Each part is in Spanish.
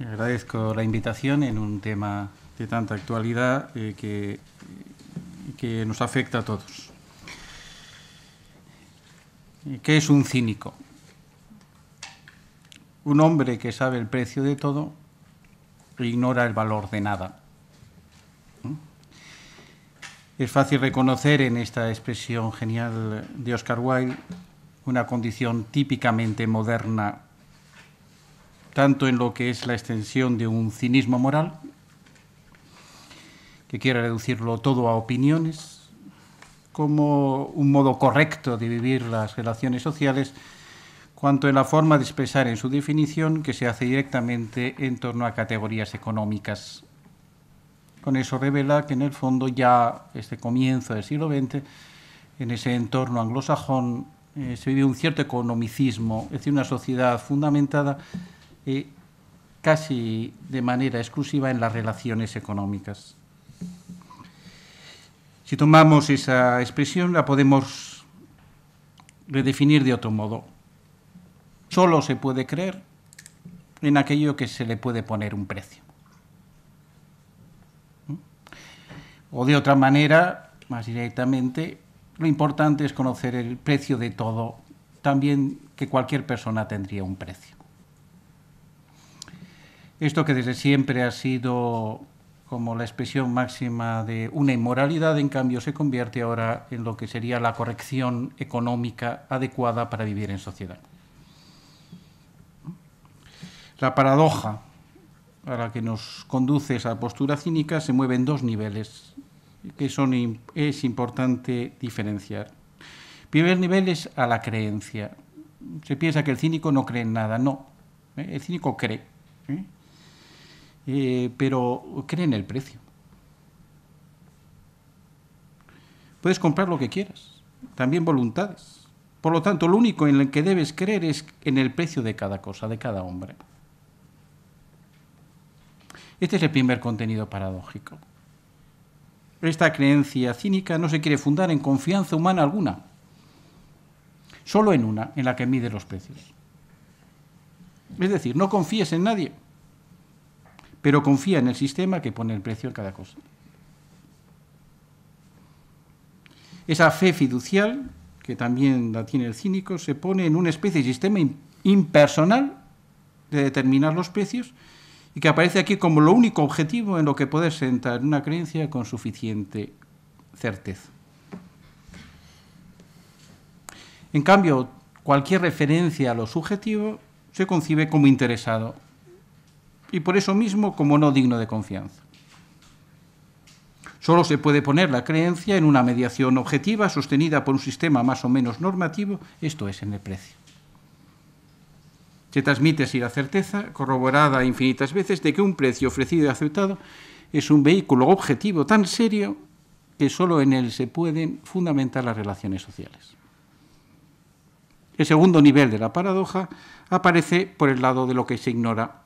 Agradezco la invitación en un tema de tanta actualidad eh, que, que nos afecta a todos. Eh, ¿Qué es un cínico? Un hombre que sabe el precio de todo e ignora el valor de nada. ¿Mm? Es fácil reconocer en esta expresión genial de Oscar Wilde una condición típicamente moderna tanto en lo que es la extensión de un cinismo moral, que quiere reducirlo todo a opiniones, como un modo correcto de vivir las relaciones sociales, cuanto en la forma de expresar en su definición que se hace directamente en torno a categorías económicas. Con eso revela que en el fondo ya este comienzo del siglo XX, en ese entorno anglosajón, eh, se vive un cierto economicismo, es decir, una sociedad fundamentada y casi de manera exclusiva en las relaciones económicas. Si tomamos esa expresión, la podemos redefinir de otro modo. Solo se puede creer en aquello que se le puede poner un precio. O de otra manera, más directamente, lo importante es conocer el precio de todo, también que cualquier persona tendría un precio. Esto que desde siempre ha sido como la expresión máxima de una inmoralidad, en cambio, se convierte ahora en lo que sería la corrección económica adecuada para vivir en sociedad. La paradoja a la que nos conduce esa postura cínica se mueve en dos niveles que son, es importante diferenciar. Primer nivel es a la creencia. Se piensa que el cínico no cree en nada. No, ¿eh? el cínico cree. ¿eh? Eh, pero pero en el precio. Puedes comprar lo que quieras, también voluntades. Por lo tanto, lo único en el que debes creer es en el precio de cada cosa, de cada hombre. Este es el primer contenido paradójico. Esta creencia cínica no se quiere fundar en confianza humana alguna, solo en una, en la que mide los precios. Es decir, no confíes en nadie, pero confía en el sistema que pone el precio en cada cosa. Esa fe fiducial, que también la tiene el cínico, se pone en una especie de sistema impersonal de determinar los precios y que aparece aquí como lo único objetivo en lo que puede sentar una creencia con suficiente certeza. En cambio, cualquier referencia a lo subjetivo se concibe como interesado y por eso mismo como no digno de confianza. Solo se puede poner la creencia en una mediación objetiva sostenida por un sistema más o menos normativo, esto es en el precio. Se transmite así la certeza, corroborada infinitas veces, de que un precio ofrecido y aceptado es un vehículo objetivo tan serio que solo en él se pueden fundamentar las relaciones sociales. El segundo nivel de la paradoja aparece por el lado de lo que se ignora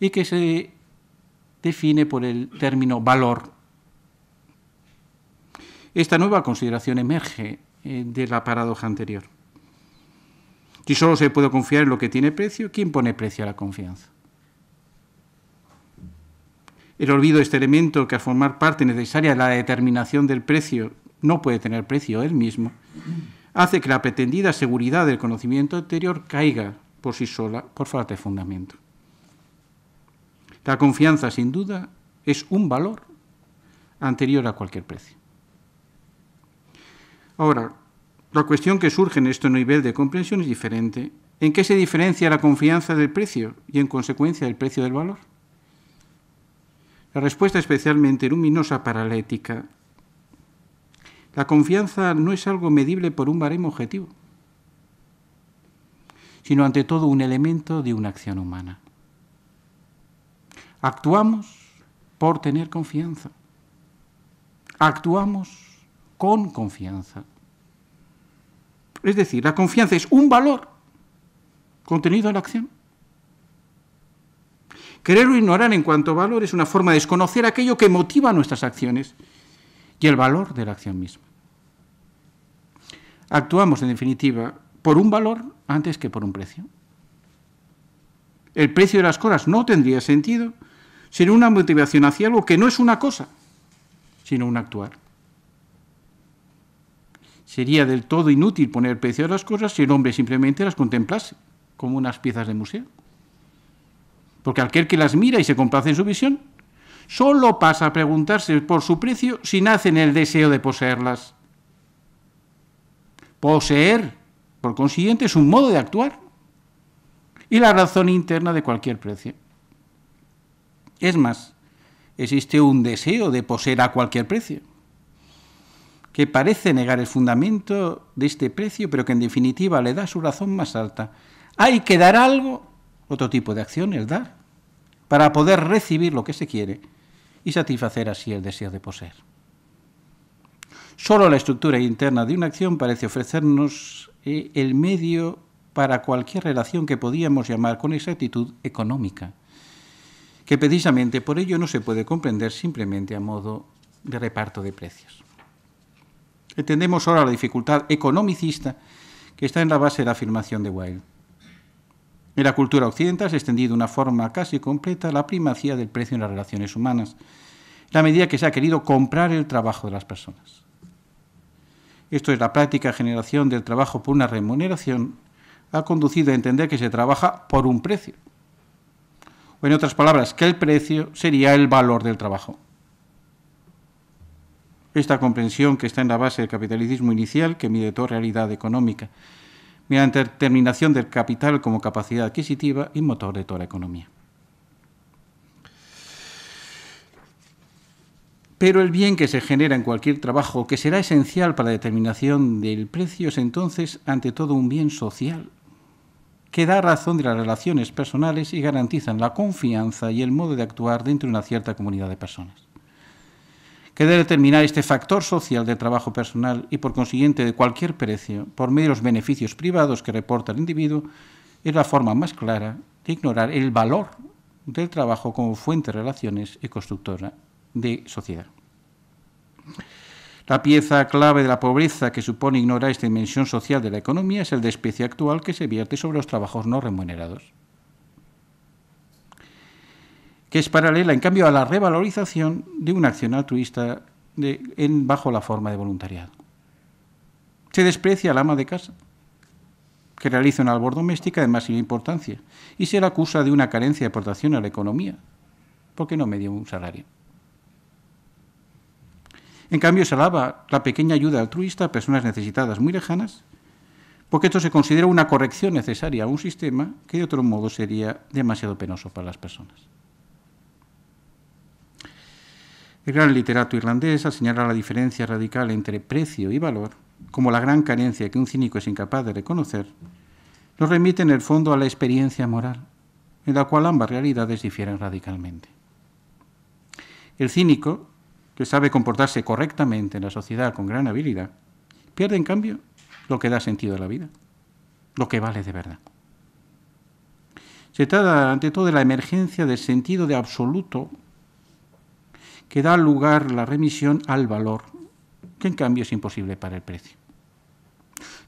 y que se define por el término valor. Esta nueva consideración emerge eh, de la paradoja anterior. Si solo se puede confiar en lo que tiene precio, ¿quién pone precio a la confianza? El olvido de este elemento que al formar parte necesaria de la determinación del precio no puede tener precio él mismo, hace que la pretendida seguridad del conocimiento anterior caiga por sí sola por falta de fundamento. La confianza, sin duda, es un valor anterior a cualquier precio. Ahora, la cuestión que surge en este nivel de comprensión es diferente. ¿En qué se diferencia la confianza del precio y, en consecuencia, el precio del valor? La respuesta especialmente luminosa para la ética. La confianza no es algo medible por un baremo objetivo, sino ante todo un elemento de una acción humana. Actuamos por tener confianza. Actuamos con confianza. Es decir, la confianza es un valor contenido en la acción. Querer o ignorar en cuanto valor es una forma de desconocer aquello que motiva nuestras acciones y el valor de la acción misma. Actuamos, en definitiva, por un valor antes que por un precio el precio de las cosas no tendría sentido, sin una motivación hacia algo que no es una cosa, sino un actuar. Sería del todo inútil poner precio a las cosas si el hombre simplemente las contemplase, como unas piezas de museo. Porque aquel que las mira y se complace en su visión, solo pasa a preguntarse por su precio si nace en el deseo de poseerlas. Poseer, por consiguiente, es un modo de actuar y la razón interna de cualquier precio. Es más, existe un deseo de poseer a cualquier precio, que parece negar el fundamento de este precio, pero que en definitiva le da su razón más alta. Hay que dar algo, otro tipo de acción es dar, para poder recibir lo que se quiere y satisfacer así el deseo de poseer. Solo la estructura interna de una acción parece ofrecernos eh, el medio para cualquier relación que podíamos llamar con exactitud económica, que precisamente por ello no se puede comprender simplemente a modo de reparto de precios. Entendemos ahora la dificultad economicista que está en la base de la afirmación de Wilde. En la cultura occidental se ha extendido de una forma casi completa la primacía del precio en las relaciones humanas, la medida que se ha querido comprar el trabajo de las personas. Esto es la práctica generación del trabajo por una remuneración ha conducido a entender que se trabaja por un precio. O en otras palabras, que el precio sería el valor del trabajo. Esta comprensión que está en la base del capitalismo inicial, que mide toda realidad económica, mediante determinación del capital como capacidad adquisitiva y motor de toda la economía. Pero el bien que se genera en cualquier trabajo, que será esencial para la determinación del precio, es entonces, ante todo, un bien social, que da razón de las relaciones personales y garantizan la confianza y el modo de actuar dentro de una cierta comunidad de personas. Que debe determinar este factor social del trabajo personal y por consiguiente de cualquier precio, por medio de los beneficios privados que reporta el individuo, es la forma más clara de ignorar el valor del trabajo como fuente de relaciones y constructora de sociedad. La pieza clave de la pobreza que supone ignorar esta dimensión social de la economía es el desprecio actual que se vierte sobre los trabajos no remunerados, que es paralela, en cambio, a la revalorización de una acción altruista en, bajo la forma de voluntariado. Se desprecia al ama de casa, que realiza una labor doméstica de máxima importancia, y se la acusa de una carencia de aportación a la economía, porque no medía un salario. En cambio, se alaba la pequeña ayuda altruista a personas necesitadas muy lejanas, porque esto se considera una corrección necesaria a un sistema que de otro modo sería demasiado penoso para las personas. El gran literato irlandés, al señalar la diferencia radical entre precio y valor, como la gran carencia que un cínico es incapaz de reconocer, nos remite en el fondo a la experiencia moral, en la cual ambas realidades difieren radicalmente. El cínico que sabe comportarse correctamente en la sociedad con gran habilidad, pierde en cambio lo que da sentido a la vida, lo que vale de verdad. Se trata, ante todo, de la emergencia del sentido de absoluto que da lugar la remisión al valor, que en cambio es imposible para el precio.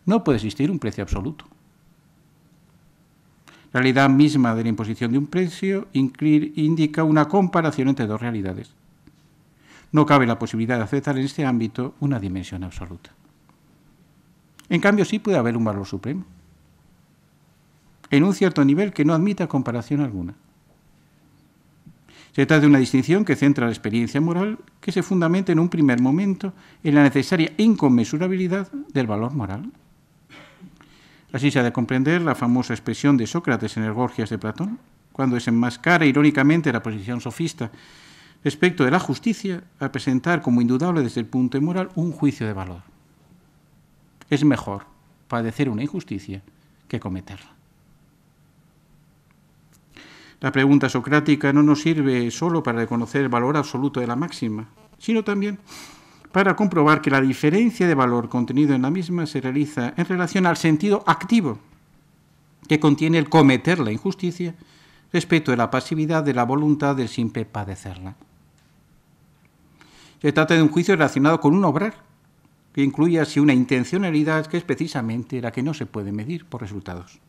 No puede existir un precio absoluto. La realidad misma de la imposición de un precio indica una comparación entre dos realidades, no cabe la posibilidad de aceptar en este ámbito una dimensión absoluta. En cambio, sí puede haber un valor supremo, en un cierto nivel que no admita comparación alguna. Se trata de una distinción que centra la experiencia moral, que se fundamenta en un primer momento en la necesaria inconmensurabilidad del valor moral. Así se ha de comprender la famosa expresión de Sócrates en el Gorgias de Platón, cuando desenmascara irónicamente la posición sofista respecto de la justicia a presentar como indudable desde el punto de moral un juicio de valor. Es mejor padecer una injusticia que cometerla. La pregunta socrática no nos sirve solo para reconocer el valor absoluto de la máxima, sino también para comprobar que la diferencia de valor contenido en la misma se realiza en relación al sentido activo que contiene el cometer la injusticia respecto de la pasividad de la voluntad del simple padecerla. Se trata de un juicio relacionado con un obrar, que incluye así una intencionalidad que es precisamente la que no se puede medir por resultados.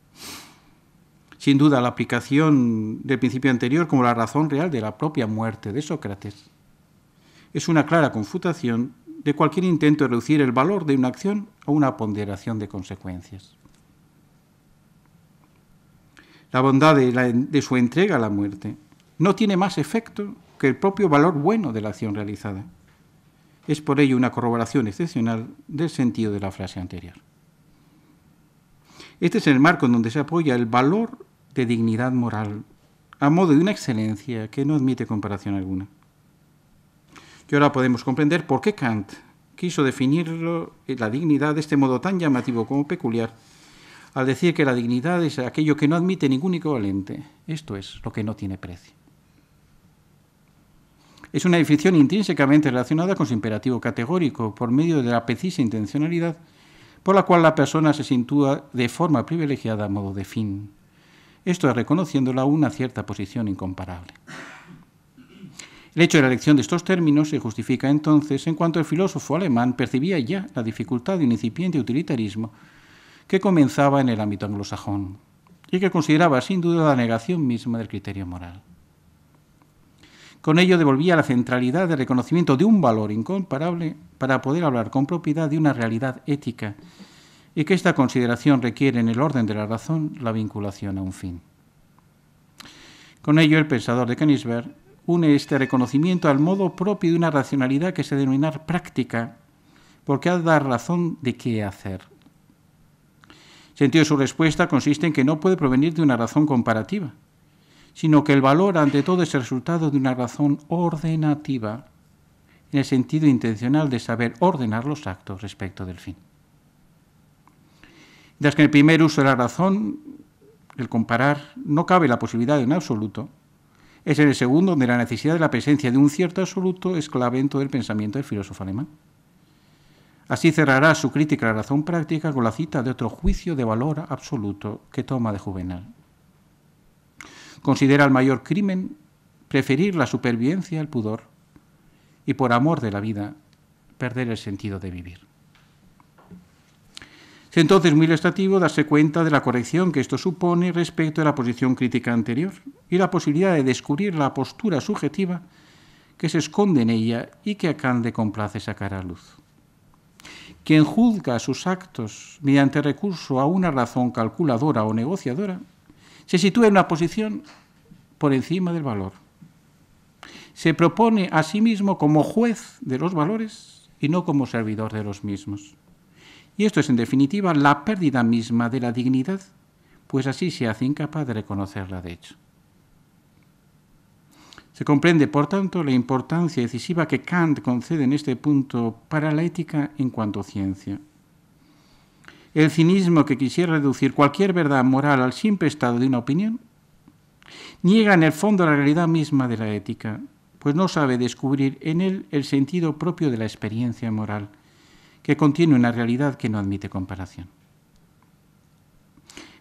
Sin duda, la aplicación del principio anterior como la razón real de la propia muerte de Sócrates es una clara confutación de cualquier intento de reducir el valor de una acción a una ponderación de consecuencias. La bondad de, de, su entrega a la muerte no tiene más efecto que el propio valor bueno de la acción realizada. Es por ello una corroboración excepcional del sentido de la frase anterior. Este es el marco en donde se apoya el valor de dignidad moral, a modo de una excelencia que no admite comparación alguna. Y ahora podemos comprender por qué Kant quiso definir eh, la dignidad de este modo tan llamativo como peculiar, al decir que la dignidad es aquello que no admite ningún equivalente, esto es, lo que no tiene precio es una definición intrínsecamente relacionada con su imperativo categórico, por medio de la precisa intencionalidad por la cual la persona se sintúa de forma privilegiada a modo de fin. Esto es reconociéndola una cierta posición incomparable. El hecho de la elección de estos términos se justifica entonces en cuanto el filósofo alemán percibía ya la dificultad de un incipiente utilitarismo que comenzaba en el ámbito anglosajón y que consideraba sin duda la negación misma del criterio moral. Con ello devolvía la centralidad del reconocimiento de un valor incomparable para poder hablar con propiedad de una realidad ética y que esta consideración requiere en el orden de la razón la vinculación a un fin. Con ello, el pensador de Königsberg une este reconocimiento al modo propio de una racionalidad que se denomina práctica, porque ha de dar razón de qué hacer. sentido su respuesta consiste en que no puede provenir de una razón comparativa, sino que el valor ante todo es el resultado de una razón ordenativa, en el sentido intencional de saber ordenar los actos respecto del fin. Mientras que en el primer uso de la razón, el comparar, no cabe la posibilidad de un absoluto, es en el segundo donde la necesidad de la presencia de un cierto absoluto es clave en todo el pensamiento del filósofo alemán. Así cerrará su crítica a la razón práctica con la cita de otro juicio de valor absoluto que toma de Juvenal considera el mayor crimen preferir la supervivencia al pudor y por amor de la vida perder el sentido de vivir. Es entonces muy ilustrativo darse cuenta de la corrección que esto supone respecto a la posición crítica anterior y la posibilidad de descubrir la postura subjetiva que se esconde en ella y que a Kant le complace sacar a luz. Quien juzga sus actos mediante recurso a una razón calculadora o negociadora se sitúa en una posición por encima del valor. Se propone a sí mismo como juez de los valores y no como servidor de los mismos. Y esto es, en definitiva, la pérdida misma de la dignidad, pues así se hace incapaz de reconocerla de hecho. Se comprende, por tanto, la importancia decisiva que Kant concede en este punto para la ética en cuanto a ciencia el cinismo que quisiera reducir cualquier verdad moral al simple estado de una opinión, niega en el fondo la realidad misma de la ética, pues no sabe descubrir en él el sentido propio de la experiencia moral, que contiene una realidad que no admite comparación.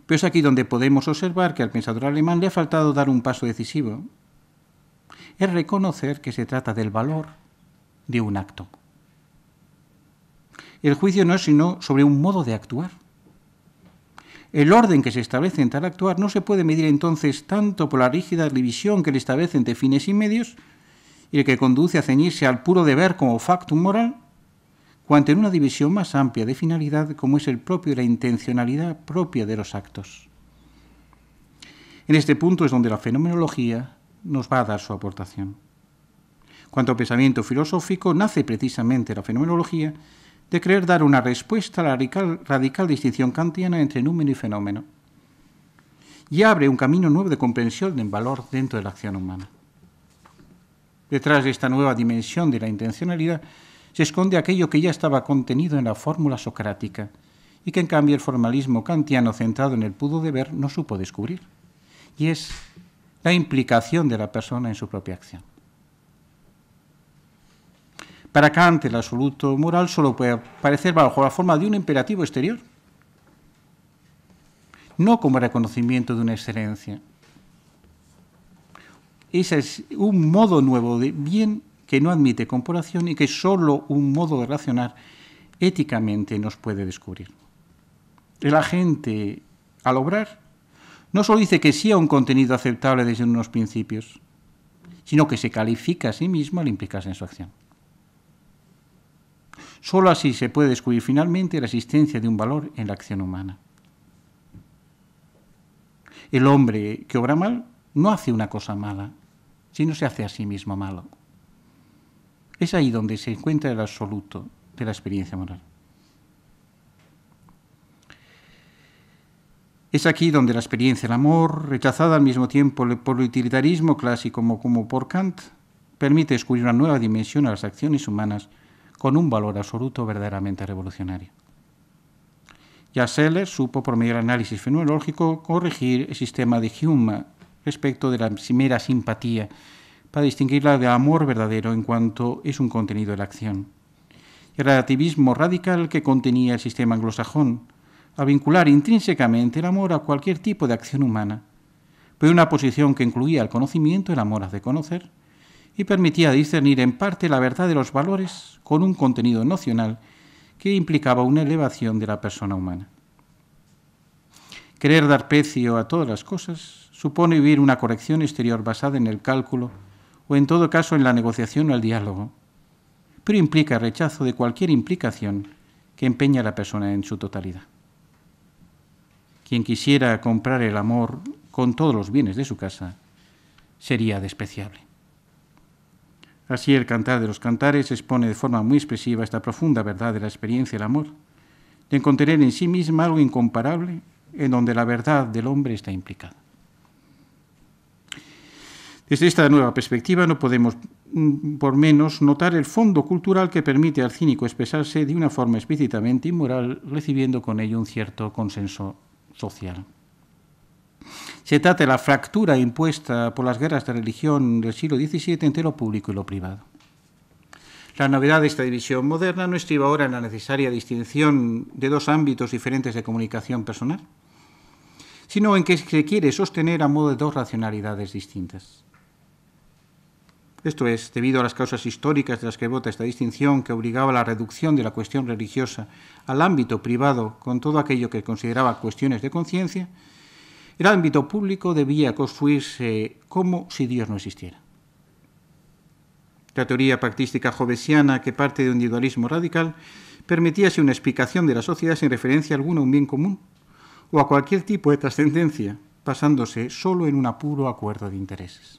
Pero es aquí donde podemos observar que al pensador alemán le ha faltado dar un paso decisivo, es reconocer que se trata del valor de un acto el juicio no es sino sobre un modo de actuar. El orden que se establece en tal actuar no se puede medir entonces tanto por la rígida división que le establece entre fines y medios, y el que conduce a ceñirse al puro deber como factum moral, cuanto en una división más amplia de finalidad como es el propio y la intencionalidad propia de los actos. En este punto es donde la fenomenología nos va a dar su aportación. Cuanto al pensamiento filosófico, nace precisamente la fenomenología de querer dar una respuesta a la radical, distinción kantiana entre número y fenómeno, y abre un camino nuevo de comprensión del valor dentro de la acción humana. Detrás de esta nueva dimensión de la intencionalidad se esconde aquello que ya estaba contenido en la fórmula socrática y que en cambio el formalismo kantiano centrado en el pudo deber no supo descubrir, y es la implicación de la persona en su propia acción. Para Kant, el absoluto moral solo puede aparecer bajo la forma de un imperativo exterior, no como reconocimiento de una excelencia. Ese es un modo nuevo de bien que no admite comparación y que solo un modo de relacionar éticamente nos puede descubrir. El agente, al obrar, no solo dice que sí a un contenido aceptable desde unos principios, sino que se califica a sí mismo al implicarse en su acción. Solo así se puede descubrir finalmente la existencia de un valor en la acción humana. El hombre que obra mal no hace una cosa mala, sino se hace a sí mismo malo. Es ahí donde se encuentra el absoluto de la experiencia moral. Es aquí donde la experiencia del amor, rechazada al mismo tiempo por el utilitarismo clásico como, como por Kant, permite descubrir una nueva dimensión a las acciones humanas con un valor absoluto verdaderamente revolucionario. ya seller supo, por medio del análisis fenomenológico, corregir el sistema de Hume respecto de la mera simpatía, para distinguirla de amor verdadero en cuanto es un contenido de la acción. El relativismo radical que contenía el sistema anglosajón, a vincular intrínsecamente el amor a cualquier tipo de acción humana, fue una posición que incluía el conocimiento, el amor hace conocer, y permitía discernir en parte la verdad de los valores con un contenido nocional que implicaba una elevación de la persona humana. Querer dar precio a todas las cosas supone vivir una corrección exterior basada en el cálculo o en todo caso en la negociación o el diálogo, pero implica rechazo de cualquier implicación que empeña a la persona en su totalidad. Quien quisiera comprar el amor con todos los bienes de su casa sería despreciable. Así el Cantar de los Cantares expone de forma muy expresiva esta profunda verdad de la experiencia del amor, de encontrar en sí misma algo incomparable en donde la verdad del hombre está implicada. Desde esta nueva perspectiva no podemos mm, por menos notar el fondo cultural que permite al cínico expresarse de una forma explícitamente inmoral, recibiendo con ello un cierto consenso social. Se trata de la fractura impuesta por las guerras de religión del siglo XVII entre lo público y lo privado. La novedad de esta división moderna no estriba ahora en la necesaria distinción de dos ámbitos diferentes de comunicación personal, sino en que se quiere sostener a modo de dos racionalidades distintas. Esto es, debido a las causas históricas de las que vota esta distinción, que obligaba a la reducción de la cuestión religiosa al ámbito privado con todo aquello que consideraba cuestiones de conciencia, el ámbito público debía construirse como si Dios no existiera. La teoría pactística jovesiana, que parte de un individualismo radical, permitía una explicación de la sociedad sin referencia alguna a un bien común o a cualquier tipo de trascendencia, basándose solo en un apuro acuerdo de intereses.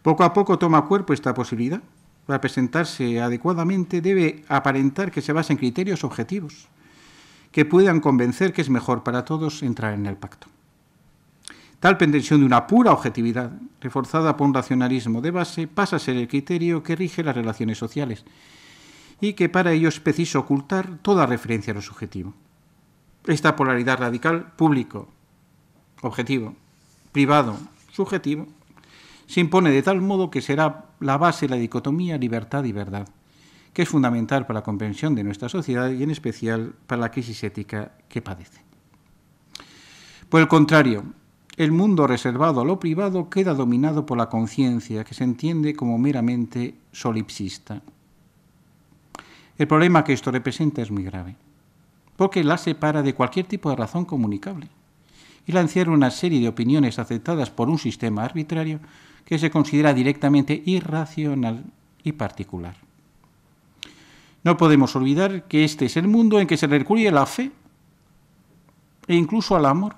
Poco a poco toma cuerpo esta posibilidad. Para presentarse adecuadamente debe aparentar que se basa en criterios objetivos, que puedan convencer que es mejor para todos entrar en el pacto. Tal pretensión de una pura objetividad, reforzada por un racionalismo de base, pasa a ser el criterio que rige las relaciones sociales y que para ello es preciso ocultar toda referencia a lo subjetivo. Esta polaridad radical, público, objetivo, privado, subjetivo, se impone de tal modo que será la base de la dicotomía libertad y verdad que es fundamental para la comprensión de nuestra sociedad y en especial para la crisis ética que padece. Por el contrario, el mundo reservado a lo privado queda dominado por la conciencia, que se entiende como meramente solipsista. El problema que esto representa es muy grave, porque la separa de cualquier tipo de razón comunicable y la una serie de opiniones aceptadas por un sistema arbitrario que se considera directamente irracional y particular. No podemos olvidar que este es el mundo en que se recurre a la fe e incluso al amor,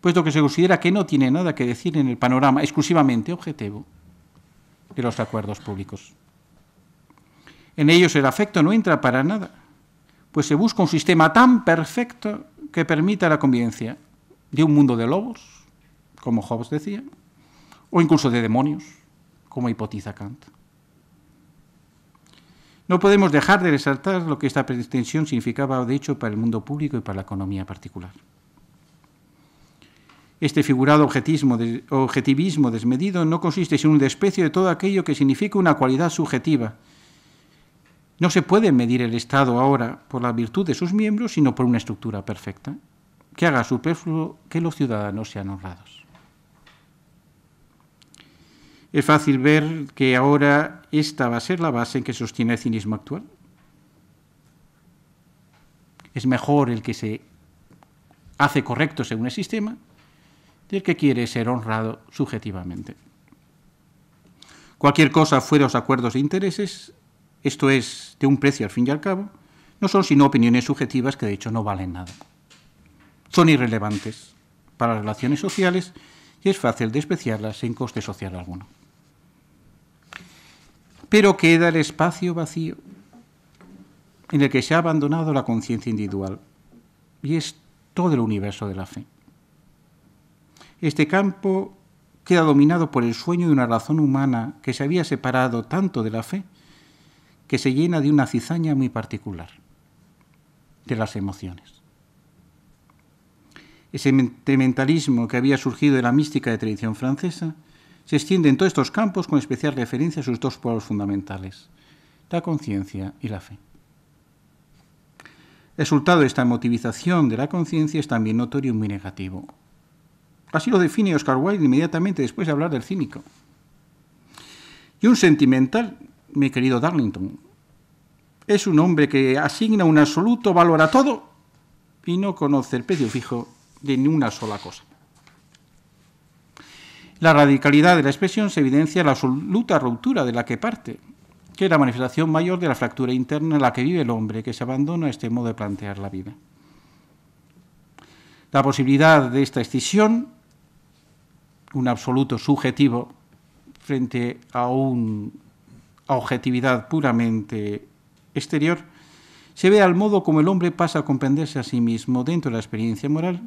puesto que se considera que no tiene nada que decir en el panorama exclusivamente objetivo de los acuerdos públicos. En ellos el afecto no entra para nada, pues se busca un sistema tan perfecto que permita la convivencia de un mundo de lobos, como Hobbes decía, o incluso de demonios, como hipotiza Kant. No podemos dejar de resaltar lo que esta pretensión significaba, de hecho, para el mundo público y para la economía particular. Este figurado objetivismo desmedido no consiste en un desprecio de todo aquello que significa una cualidad subjetiva. No se puede medir el Estado ahora por la virtud de sus miembros, sino por una estructura perfecta, que haga superfluo que los ciudadanos sean honrados. Es fácil ver que ahora esta va a ser la base en que sostiene el cinismo actual. Es mejor el que se hace correcto según el sistema del que quiere ser honrado subjetivamente. Cualquier cosa fuera de los acuerdos de intereses, esto es, de un precio al fin y al cabo, no son sino opiniones subjetivas que de hecho no valen nada. Son irrelevantes para las relaciones sociales y es fácil despreciarlas sin coste social alguno. Pero queda el espacio vacío en el que se ha abandonado la conciencia individual y es todo el universo de la fe. Este campo queda dominado por el sueño de una razón humana que se había separado tanto de la fe que se llena de una cizaña muy particular, de las emociones. Ese mentalismo que había surgido de la mística de tradición francesa se extiende en todos estos campos con especial referencia a sus dos pueblos fundamentales, la conciencia y la fe. El resultado de esta motivización de la conciencia es también notorio y muy negativo. Así lo define Oscar Wilde inmediatamente después de hablar del cínico. Y un sentimental, mi querido Darlington, es un hombre que asigna un absoluto valor a todo y no conoce el precio fijo de ni una sola cosa. La radicalidad de la expresión se evidencia en la absoluta ruptura de la que parte, que es la manifestación mayor de la fractura interna en la que vive el hombre, que se abandona a este modo de plantear la vida. La posibilidad de esta escisión, un absoluto subjetivo frente a una objetividad puramente exterior, se ve al modo como el hombre pasa a comprenderse a sí mismo dentro de la experiencia moral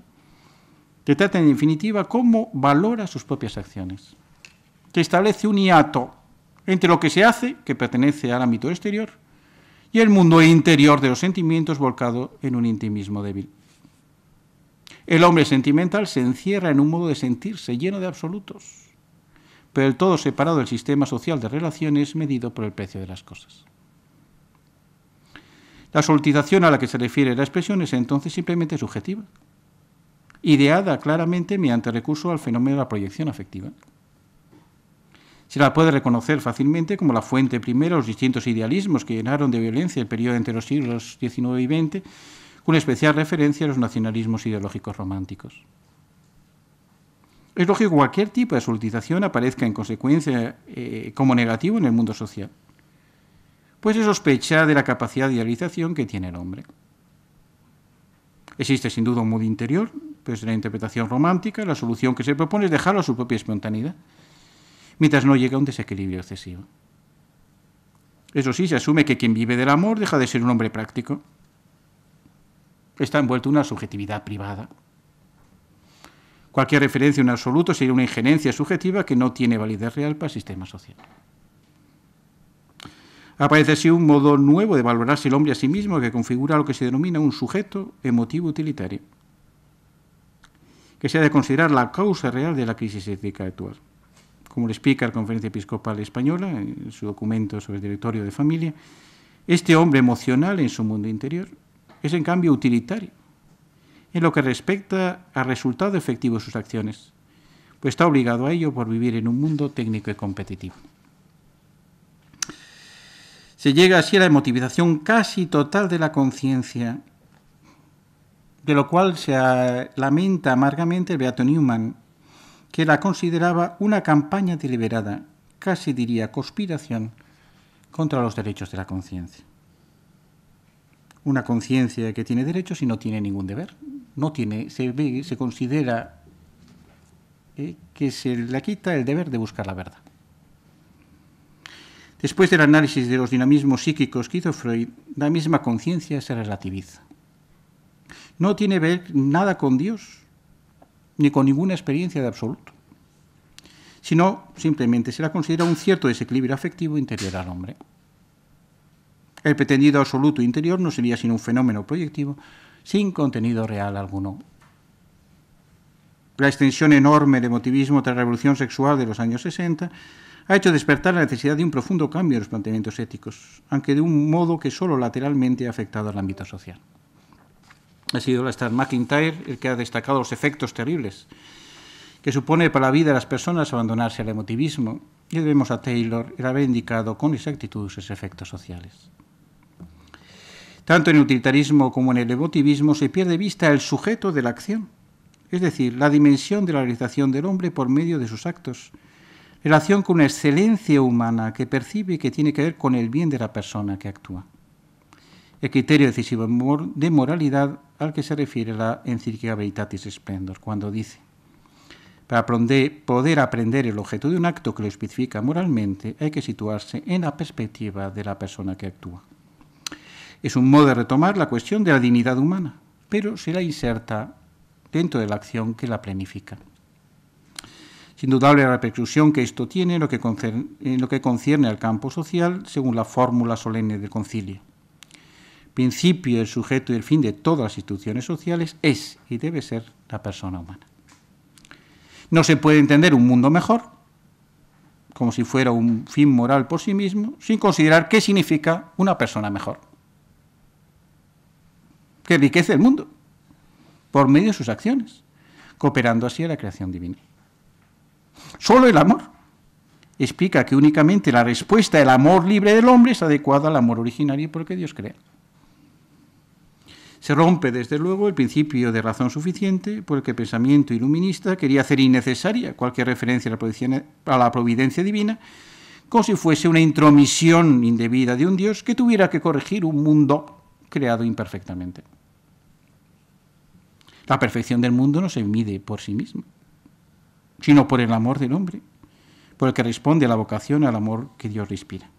que trata en definitiva cómo valora sus propias acciones, que establece un hiato entre lo que se hace, que pertenece al ámbito exterior, y el mundo interior de los sentimientos volcado en un intimismo débil. El hombre sentimental se encierra en un modo de sentirse lleno de absolutos, pero el todo separado del sistema social de relaciones medido por el precio de las cosas. La soltización a la que se refiere la expresión es entonces simplemente subjetiva, ideada claramente mediante recurso al fenómeno de la proyección afectiva. Se la puede reconocer fácilmente como la fuente primera de los distintos idealismos que llenaron de violencia el periodo entre los siglos XIX y XX, con especial referencia a los nacionalismos ideológicos románticos. Es lógico que cualquier tipo de solitización aparezca en consecuencia eh, como negativo en el mundo social, pues es sospecha de la capacidad de idealización que tiene el hombre. Existe sin duda un mundo interior entonces la interpretación romántica, la solución que se propone es dejarlo a su propia espontaneidad, mientras no llega a un desequilibrio excesivo. Eso sí, se asume que quien vive del amor deja de ser un hombre práctico. Está envuelto en una subjetividad privada. Cualquier referencia en absoluto sería una injerencia subjetiva que no tiene validez real para el sistema social. Aparece así un modo nuevo de valorarse el hombre a sí mismo que configura lo que se denomina un sujeto emotivo utilitario que se ha de considerar la causa real de la crisis ética actual. Como le explica la Conferencia Episcopal Española en su documento sobre el directorio de familia, este hombre emocional en su mundo interior es en cambio utilitario en lo que respecta al resultado efectivo de sus acciones, pues está obligado a ello por vivir en un mundo técnico y competitivo. Se llega así a la emotivización casi total de la conciencia de lo cual se lamenta amargamente el Beato Newman, que la consideraba una campaña deliberada, casi diría conspiración, contra los derechos de la conciencia. Una conciencia que tiene derechos y no tiene ningún deber. No tiene, se ve, se considera eh, que se le quita el deber de buscar la verdad. Después del análisis de los dinamismos psíquicos que hizo Freud, la misma conciencia se relativiza no tiene ver nada con Dios, ni con ninguna experiencia de absoluto, sino simplemente se la considera un cierto desequilibrio afectivo interior al hombre. El pretendido absoluto interior no sería sino un fenómeno proyectivo sin contenido real alguno. La extensión enorme del motivismo tras la revolución sexual de los años 60 ha hecho despertar la necesidad de un profundo cambio en los planteamientos éticos, aunque de un modo que solo lateralmente ha afectado al ámbito social ha sido Stan McIntyre el que ha destacado los efectos terribles que supone para la vida de las personas abandonarse al emotivismo, y debemos a Taylor el haber indicado con exactitud sus efectos sociales. Tanto en el utilitarismo como en el emotivismo se pierde vista el sujeto de la acción, es decir, la dimensión de la realización del hombre por medio de sus actos, relación con una excelencia humana que percibe que tiene que ver con el bien de la persona que actúa el criterio decisivo de moralidad al que se refiere la encíclica Veritatis Splendor, cuando dice, para poder aprender el objeto de un acto que lo especifica moralmente, hay que situarse en la perspectiva de la persona que actúa. Es un modo de retomar la cuestión de la dignidad humana, pero se la inserta dentro de la acción que la planifica. Es indudable la repercusión que esto tiene lo que en lo que concierne al campo social, según la fórmula solemne del concilio principio, el sujeto y el fin de todas las instituciones sociales es y debe ser la persona humana. No se puede entender un mundo mejor, como si fuera un fin moral por sí mismo, sin considerar qué significa una persona mejor, que enriquece el mundo por medio de sus acciones, cooperando así a la creación divina. Solo el amor explica que únicamente la respuesta del amor libre del hombre es adecuada al amor originario porque Dios crea se rompe, desde luego, el principio de razón suficiente por el que el pensamiento iluminista quería hacer innecesaria cualquier referencia a la providencia divina, como si fuese una intromisión indebida de un Dios que tuviera que corregir un mundo creado imperfectamente. La perfección del mundo no se mide por sí mismo, sino por el amor del hombre, por el que responde a la vocación al amor que Dios respira.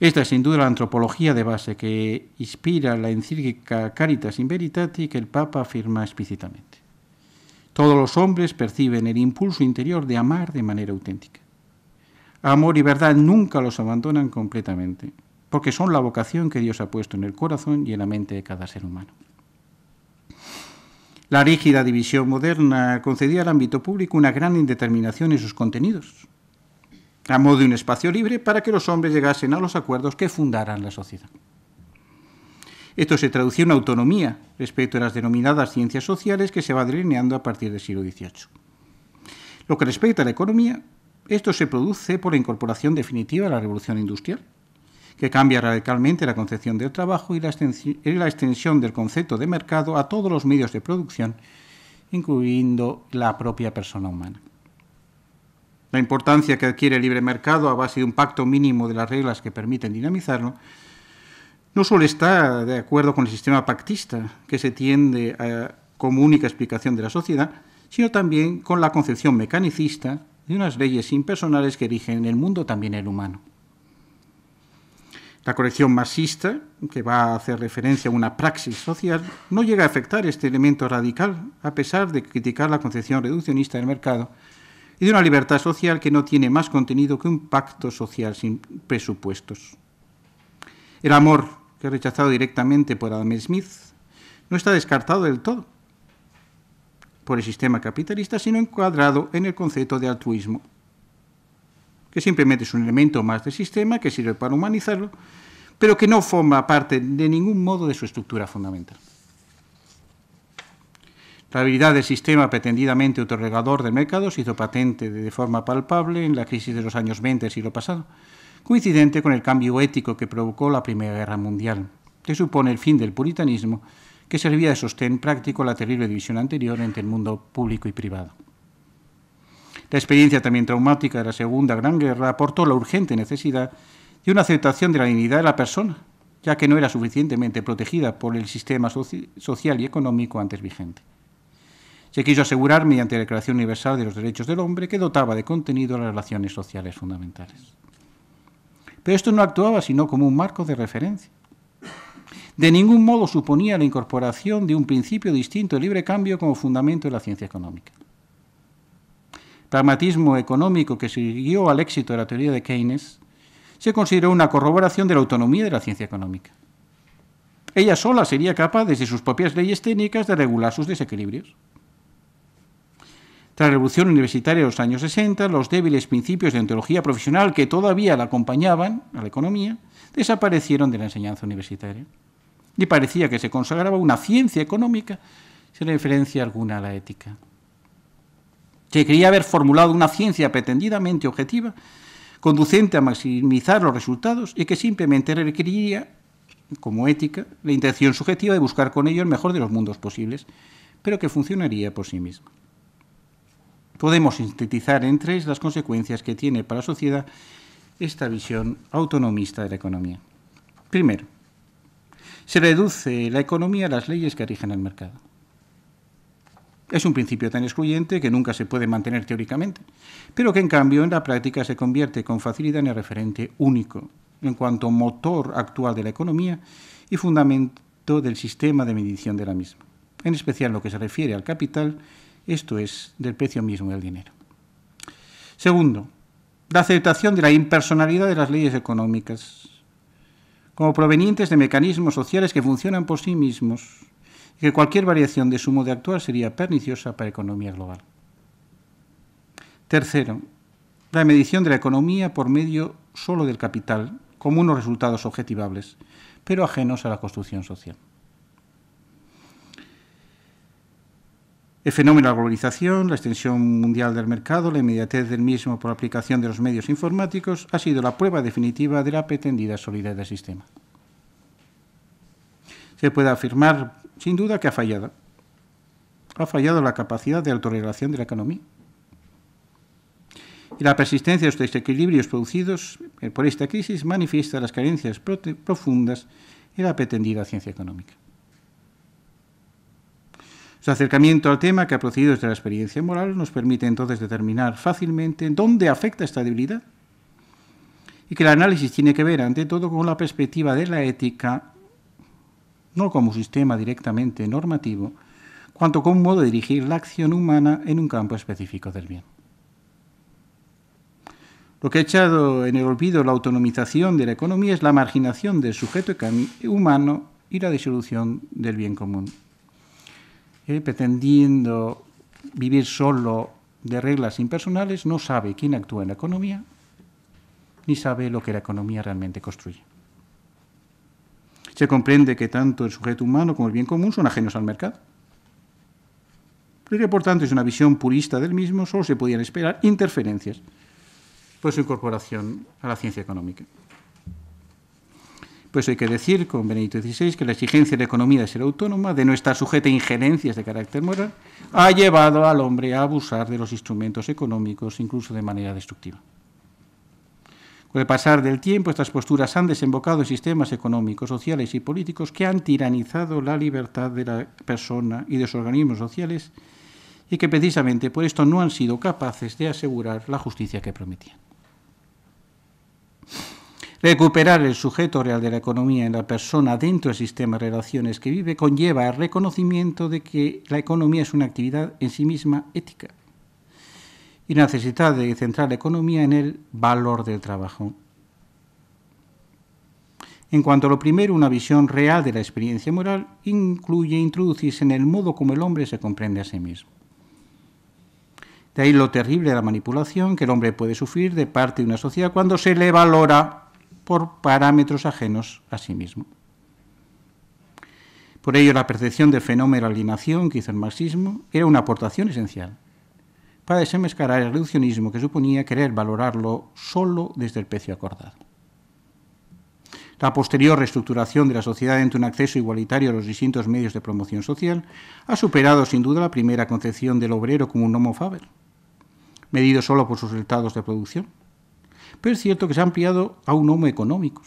Esta es sin duda la antropología de base que inspira la encíclica Caritas in Veritate que el Papa afirma explícitamente. Todos los hombres perciben el impulso interior de amar de manera auténtica. Amor y verdad nunca los abandonan completamente, porque son la vocación que Dios ha puesto en el corazón y en la mente de cada ser humano. La rígida división moderna concedía al ámbito público una gran indeterminación en sus contenidos, a modo de un espacio libre para que los hombres llegasen a los acuerdos que fundaran la sociedad. Esto se traducía en autonomía respecto a las denominadas ciencias sociales que se va delineando a partir del siglo XVIII. Lo que respecta a la economía, esto se produce por la incorporación definitiva de la revolución industrial, que cambia radicalmente la concepción del trabajo y la extensión del concepto de mercado a todos los medios de producción, incluyendo la propia persona humana la importancia que adquiere el libre mercado a base de un pacto mínimo de las reglas que permiten dinamizarlo, no solo está de acuerdo con el sistema pactista que se tiende a, como única explicación de la sociedad, sino también con la concepción mecanicista de unas leyes impersonales que erigen el mundo también el humano. La corrección marxista, que va a hacer referencia a una praxis social, no llega a afectar este elemento radical, a pesar de criticar la concepción reduccionista del mercado y de una libertad social que no tiene más contenido que un pacto social sin presupuestos. El amor, que ha rechazado directamente por Adam Smith, no está descartado del todo por el sistema capitalista, sino encuadrado en el concepto de altruismo, que simplemente es un elemento más del sistema que sirve para humanizarlo, pero que no forma parte de ningún modo de su estructura fundamental. La habilidad del sistema pretendidamente autorregador de mercados hizo patente de forma palpable en la crisis de los años 20 del siglo pasado, coincidente con el cambio ético que provocó la Primera Guerra Mundial, que supone el fin del puritanismo que servía de sostén práctico a la terrible división anterior entre el mundo público y privado. La experiencia también traumática de la Segunda Gran Guerra aportó la urgente necesidad de una aceptación de la dignidad de la persona, ya que no era suficientemente protegida por el sistema social y económico antes vigente. Se quiso asegurar, mediante la Declaración Universal de los Derechos del Hombre, que dotaba de contenido las relaciones sociales fundamentales. Pero esto no actuaba sino como un marco de referencia. De ningún modo suponía la incorporación de un principio distinto de libre cambio como fundamento de la ciencia económica. El Pragmatismo económico que siguió al éxito de la teoría de Keynes se consideró una corroboración de la autonomía de la ciencia económica. Ella sola sería capaz, desde sus propias leyes técnicas, de regular sus desequilibrios. Tras la revolución universitaria de los años 60, los débiles principios de ontología profesional que todavía la acompañaban a la economía desaparecieron de la enseñanza universitaria. Y parecía que se consagraba una ciencia económica sin referencia alguna a la ética. Se quería haber formulado una ciencia pretendidamente objetiva, conducente a maximizar los resultados y que simplemente requeriría, como ética, la intención subjetiva de buscar con ello el mejor de los mundos posibles, pero que funcionaría por sí misma podemos sintetizar en tres las consecuencias que tiene para la sociedad esta visión autonomista de la economía. Primero, se reduce la economía a las leyes que rigen el mercado. Es un principio tan excluyente que nunca se puede mantener teóricamente, pero que en cambio en la práctica se convierte con facilidad en el referente único en cuanto motor actual de la economía y fundamento del sistema de medición de la misma, en especial lo que se refiere al capital esto es del precio mismo del dinero. Segundo, la aceptación de la impersonalidad de las leyes económicas como provenientes de mecanismos sociales que funcionan por sí mismos y que cualquier variación de su modo de actuar sería perniciosa para la economía global. Tercero, la medición de la economía por medio solo del capital, como unos resultados objetivables, pero ajenos a la construcción social. El fenómeno de la globalización, la extensión mundial del mercado, la inmediatez del mismo por aplicación de los medios informáticos ha sido la prueba definitiva de la pretendida solidez del sistema. Se puede afirmar, sin duda, que ha fallado. Ha fallado la capacidad de autorregulación de la economía. Y la persistencia de estos desequilibrios producidos por esta crisis manifiesta las carencias profundas en la pretendida ciencia económica. Su acercamiento al tema, que ha procedido desde la experiencia moral, nos permite entonces determinar fácilmente dónde afecta esta debilidad y que el análisis tiene que ver, ante todo, con la perspectiva de la ética, no como sistema directamente normativo, cuanto como un modo de dirigir la acción humana en un campo específico del bien. Lo que ha echado en el olvido la autonomización de la economía es la marginación del sujeto humano y la disolución del bien común. ¿eh? pretendiendo vivir solo de reglas impersonales, no sabe quién actúa en la economía, ni sabe lo que la economía realmente construye. Se comprende que tanto el sujeto humano como el bien común son ajenos al mercado. Y que, por tanto, es una visión purista del mismo, solo se podían esperar interferencias por su incorporación a la ciencia económica. Pues hay que decir con Benedicto XVI que la exigencia de la economía de ser autónoma, de no estar sujeta a injerencias de carácter moral, ha llevado al hombre a abusar de los instrumentos económicos, incluso de manera destructiva. Con el pasar del tiempo, estas posturas han desembocado en sistemas económicos, sociales y políticos que han tiranizado la libertad de la persona y de sus organismos sociales y que precisamente por esto no han sido capaces de asegurar la justicia que prometían. Recuperar el sujeto real de la economía en la persona dentro del sistema de relaciones que vive conlleva el reconocimiento de que la economía es una actividad en sí misma ética y necesidad de centrar la economía en el valor del trabajo. En cuanto a lo primero, una visión real de la experiencia moral incluye introducirse en el modo como el hombre se comprende a sí mismo. De ahí lo terrible de la manipulación que el hombre puede sufrir de parte de una sociedad cuando se le valora por parámetros ajenos a sí mismo. Por ello, la percepción del fenómeno de alienación que hizo el marxismo era una aportación esencial para desenmascarar el reduccionismo que suponía querer valorarlo solo desde el precio acordado. La posterior reestructuración de la sociedad entre un acceso igualitario a los distintos medios de promoción social ha superado sin duda la primera concepción del obrero como un homo faber, medido solo por sus resultados de producción pero es cierto que se ha ampliado a un homo económicos,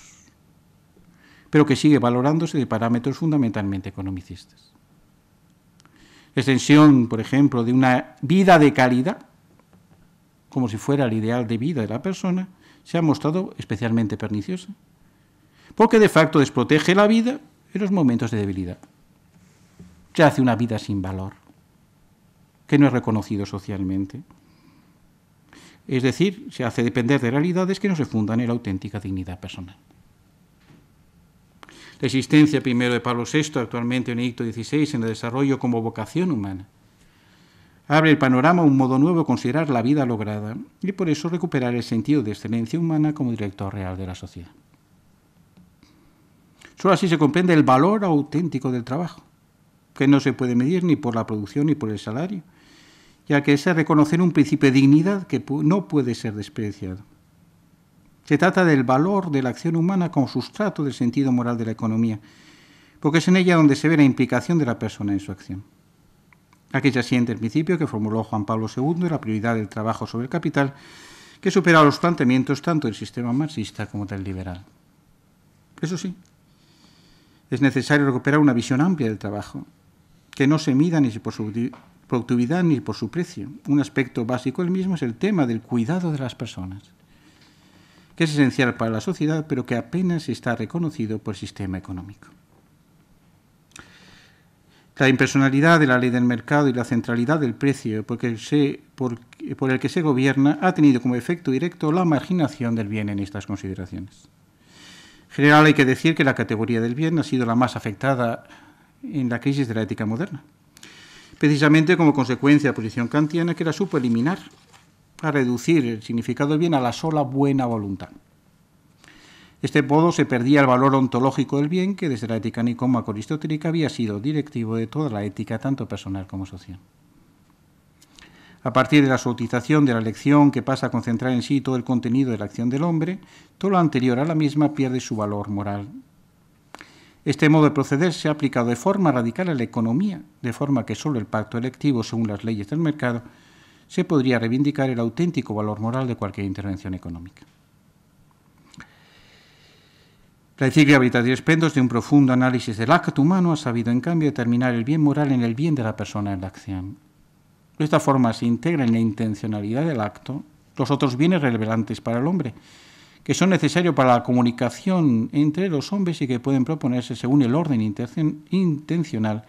pero que sigue valorándose de parámetros fundamentalmente economicistas. Extensión, por ejemplo, de una vida de calidad, como si fuera el ideal de vida de la persona, se ha mostrado especialmente perniciosa, porque de facto desprotege la vida en los momentos de debilidad. Se hace una vida sin valor, que no es reconocido socialmente es decir, se hace depender de realidades que no se fundan en la auténtica dignidad personal. La existencia primero de Pablo VI, actualmente en Edicto XVI, en el desarrollo como vocación humana, abre el panorama a un modo nuevo de considerar la vida lograda y por eso recuperar el sentido de excelencia humana como director real de la sociedad. Solo así se comprende el valor auténtico del trabajo, que no se puede medir ni por la producción ni por el salario, ya que es reconocer un principio de dignidad que no puede ser despreciado. Se trata del valor de la acción humana como sustrato del sentido moral de la economía, porque es en ella donde se ve la implicación de la persona en su acción. Aquella siente el principio que formuló Juan Pablo II de la prioridad del trabajo sobre el capital, que supera los planteamientos tanto del sistema marxista como del liberal. Eso sí, es necesario recuperar una visión amplia del trabajo, que no se mida ni se productividad ni por su precio. Un aspecto básico del mismo es el tema del cuidado de las personas, que es esencial para la sociedad, pero que apenas está reconocido por el sistema económico. La impersonalidad de la ley del mercado y la centralidad del precio por, el que se gobierna ha tenido como efecto directo la marginación del bien en estas consideraciones. En general hay que decir que la categoría del bien ha sido la más afectada en la crisis de la ética moderna precisamente como consecuencia de la posición kantiana que era supo eliminar, a reducir el significado del bien a la sola buena voluntad. Este modo se perdía el valor ontológico del bien que desde la ética nicómaco-aristotélica había sido directivo de toda la ética, tanto personal como social. A partir de la soltización de la lección que pasa a concentrar en sí todo el contenido de la acción del hombre, todo lo anterior a la misma pierde su valor moral este modo de proceder se ha aplicado de forma radical a la economía, de forma que solo el pacto electivo, según las leyes del mercado, se podría reivindicar el auténtico valor moral de cualquier intervención económica. La encíclica de expendos de un profundo análisis del acto humano, ha sabido, en cambio, determinar el bien moral en el bien de la persona en la acción. De esta forma se integra en la intencionalidad del acto los otros bienes relevantes para el hombre, que son necesarios para la comunicación entre los hombres y que pueden proponerse según el orden intencional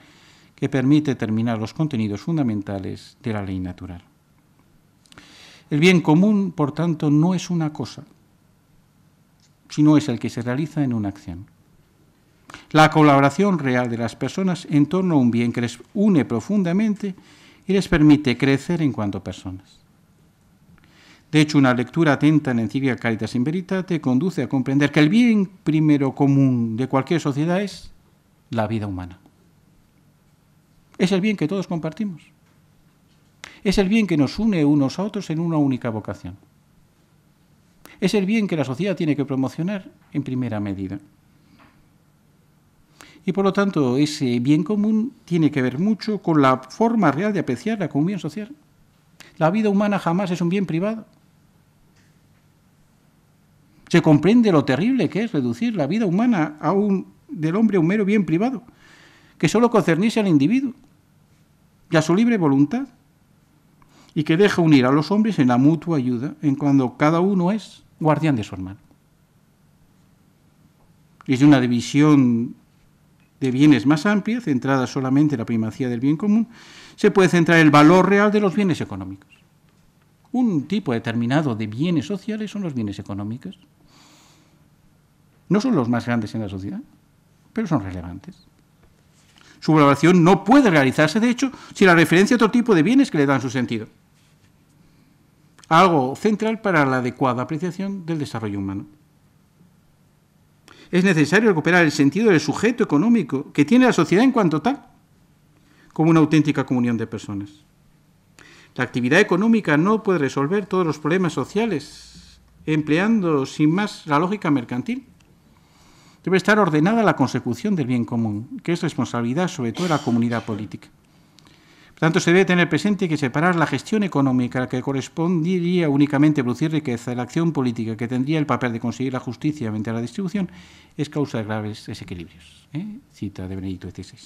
que permite terminar los contenidos fundamentales de la ley natural. El bien común, por tanto, no es una cosa, sino es el que se realiza en una acción. La colaboración real de las personas en torno a un bien que les une profundamente y les permite crecer en cuanto personas. De hecho, una lectura atenta en la Caritas in Veritate conduce a comprender que el bien primero común de cualquier sociedad es la vida humana. Es el bien que todos compartimos. Es el bien que nos une unos a otros en una única vocación. Es el bien que la sociedad tiene que promocionar en primera medida. Y por lo tanto, ese bien común tiene que ver mucho con la forma real de apreciar la bien social. La vida humana jamás es un bien privado. Se comprende lo terrible que es reducir la vida humana a un, del hombre a un mero bien privado, que solo concerniese al individuo y a su libre voluntad, y que deja unir a los hombres en la mutua ayuda, en cuando cada uno es guardián de su hermano. Es una división de bienes más amplia, centrada solamente en la primacía del bien común, se puede centrar el valor real de los bienes económicos. Un tipo determinado de bienes sociales son los bienes económicos, no son los más grandes en la sociedad, pero son relevantes. Su valoración no puede realizarse, de hecho, si la referencia a otro tipo de bienes que le dan su sentido. Algo central para la adecuada apreciación del desarrollo humano. Es necesario recuperar el sentido del sujeto económico que tiene la sociedad en cuanto tal, como una auténtica comunión de personas. La actividad económica no puede resolver todos los problemas sociales empleando sin más la lógica mercantil debe estar ordenada la consecución del bien común, que es responsabilidad sobre todo de la comunidad política. Por tanto, se debe tener presente que separar la gestión económica, que correspondería únicamente producir riqueza, de la acción política, que tendría el papel de conseguir la justicia mediante la distribución, es causa de graves desequilibrios. ¿eh? Cita de Benedicto XVI.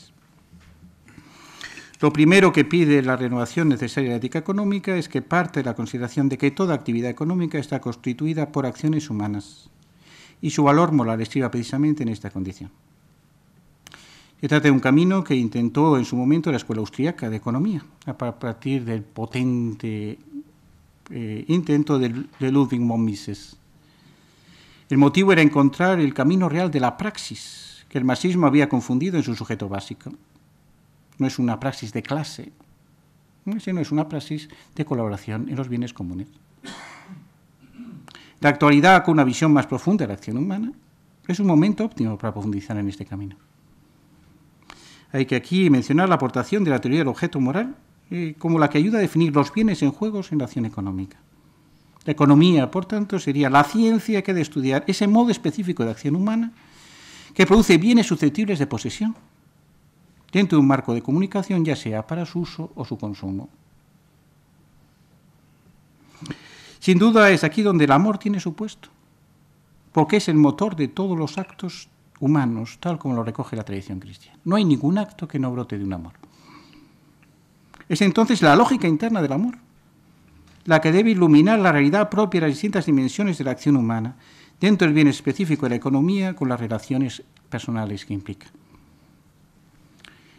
Lo primero que pide la renovación necesaria de la ética económica es que parte de la consideración de que toda actividad económica está constituida por acciones humanas, y su valor moral estriba precisamente en esta condición. Se trata de un camino que intentó en su momento la Escuela Austriaca de Economía, a partir del potente eh, intento de, de Ludwig von Mises. El motivo era encontrar el camino real de la praxis, que el marxismo había confundido en su sujeto básico. No es una praxis de clase, sino es una praxis de colaboración en los bienes comunes. La actualidad con una visión más profunda de la acción humana es un momento óptimo para profundizar en este camino. Hay que aquí mencionar la aportación de la teoría del objeto moral eh, como la que ayuda a definir los bienes en juegos en la acción económica. La economía, por tanto, sería la ciencia que ha de estudiar ese modo específico de acción humana que produce bienes susceptibles de posesión dentro de un marco de comunicación, ya sea para su uso o su consumo. Sin duda es aquí donde el amor tiene su puesto, porque es el motor de todos los actos humanos, tal como lo recoge la tradición cristiana. No hay ningún acto que no brote de un amor. Es entonces la lógica interna del amor la que debe iluminar la realidad propia de las distintas dimensiones de la acción humana, dentro del bien específico de la economía con las relaciones personales que implica.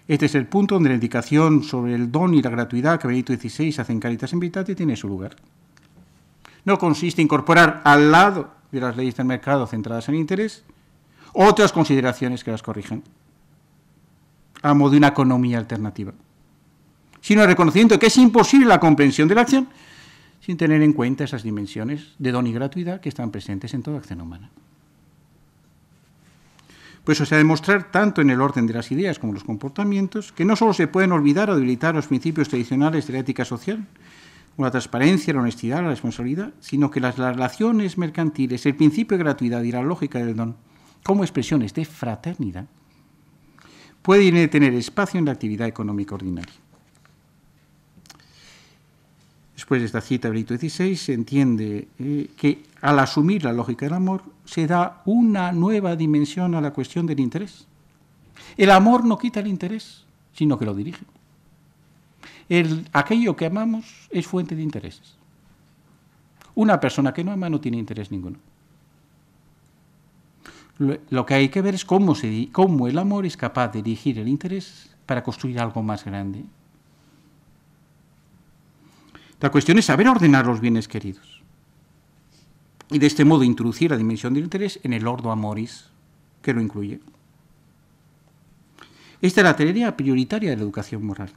Este es el punto donde la indicación sobre el don y la gratuidad que Benito XVI hace en Caritas en tiene su lugar no consiste en incorporar al lado de las leyes del mercado centradas en interés otras consideraciones que las corrigen a modo de una economía alternativa, sino reconociendo que es imposible la comprensión de la acción sin tener en cuenta esas dimensiones de don y gratuidad que están presentes en toda acción humana. Pues o sea, demostrar tanto en el orden de las ideas como en los comportamientos que no solo se pueden olvidar o debilitar los principios tradicionales de la ética social, la transparencia, la honestidad, la responsabilidad, sino que las, relaciones mercantiles, el principio de gratuidad y la lógica del don como expresiones de fraternidad pueden tener espacio en la actividad económica ordinaria. Después de esta cita, Brito XVI, se entiende eh, que al asumir la lógica del amor se da una nueva dimensión a la cuestión del interés. El amor no quita el interés, sino que lo dirige aquello que amamos es fuente de intereses. Una persona que no ama no tiene interés ninguno. Lo, que hay que ver es cómo, el amor es capaz de dirigir el interés para construir algo más grande. La cuestión es saber ordenar los bienes queridos y de este modo introducir la dimensión del interés en el ordo amoris que lo incluye. Esta es la teoría prioritaria de la educación moral,